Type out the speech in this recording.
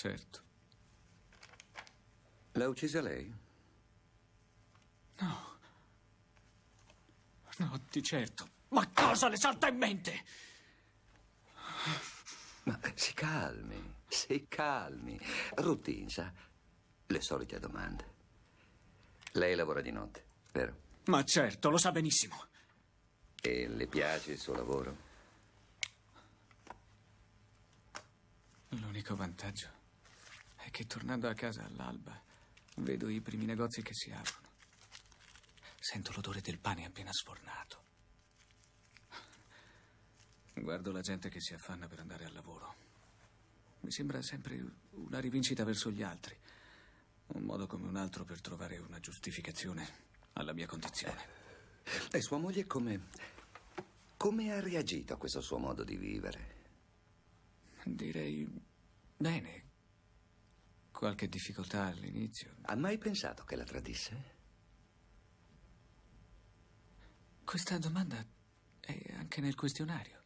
certo. L'ha uccisa lei? No. No, di certo. Ma cosa le salta in mente? Ma si calmi, si calmi. Routine, sa? Le solite domande. Lei lavora di notte, vero? Ma certo, lo sa benissimo. E le piace il suo lavoro? L'unico vantaggio che tornando a casa all'alba vedo i primi negozi che si aprono. Sento l'odore del pane appena sfornato. Guardo la gente che si affanna per andare al lavoro. Mi sembra sempre una rivincita verso gli altri, un modo come un altro per trovare una giustificazione alla mia condizione. Eh, e sua moglie come... come ha reagito a questo suo modo di vivere? Direi bene, qualche difficoltà all'inizio. Ha mai pensato che la tradisse? Questa domanda è anche nel questionario.